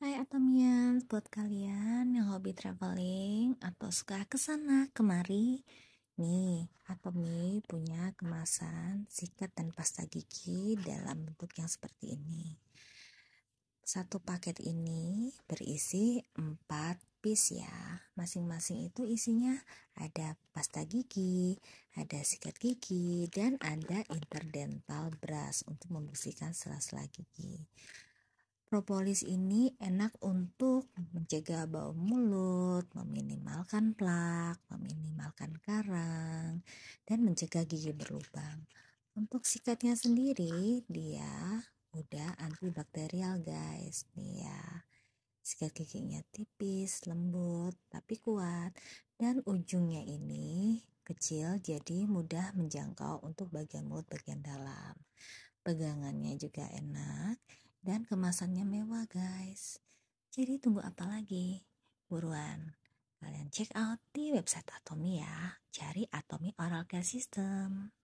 Hai Atomians, buat kalian yang hobi traveling atau suka kesana kemari, nih Atomi punya kemasan sikat dan pasta gigi dalam bentuk yang seperti ini. Satu paket ini berisi 4 piece ya. Masing-masing itu isinya ada pasta gigi, ada sikat gigi, dan ada interdental brush untuk membersihkan sela-sela gigi. Propolis ini enak untuk mencegah bau mulut, meminimalkan plak, meminimalkan karang, dan mencegah gigi berlubang. Untuk sikatnya sendiri, dia udah antibakterial guys, nih ya. Sikat giginya tipis, lembut, tapi kuat. Dan ujungnya ini kecil jadi mudah menjangkau untuk bagian mulut bagian dalam. Pegangannya juga enak dan kemasannya mewah guys. Jadi tunggu apa lagi? Buruan. Kalian check out di website Atomi ya. Cari Atomi Oral Care System.